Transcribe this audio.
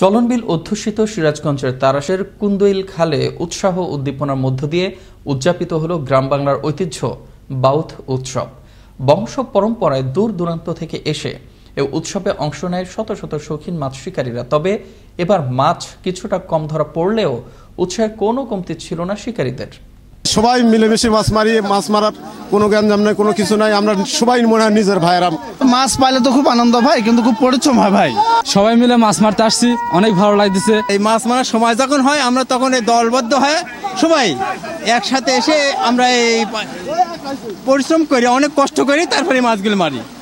চলনবিল অধ্যুষিত সিরাজগঞ্জের তারাসের কুন্দইল খালে উৎসাহ উদ্দীপনার মধ্য দিয়ে উদযাপিত হল গ্রাম বাংলার ঐতিহ্য বাউথ উৎসব বংশ পরম্পরায় দূর দূরান্ত থেকে এসে এ উৎসবে অংশ নেয় শত শত শৌখিন মাছ শিকারীরা তবে এবার মাছ কিছুটা কম ধরা পড়লেও উৎসাহের কোনো কমতি ছিল না শিকারীদের সবাই মিলেমিশে মাছ মারি মাছ মারার কোনো জাম নাই কোনো কিছু নাই আমরা সবাই মনে হয় নিজের ভাইয়েরাম মাছ পাইলে তো খুব আনন্দ ভাই কিন্তু খুব পরিশ্রম হয় ভাই সবাই মিলে মাছ মারতে আসছি অনেক ভালো লাগতেছে এই মাছ মারার সময় যখন হয় আমরা তখন এই দলবদ্ধ হয়ে সবাই একসাথে এসে আমরা এই পরিশ্রম করি অনেক কষ্ট করি তারপরে মাছগুলো মারি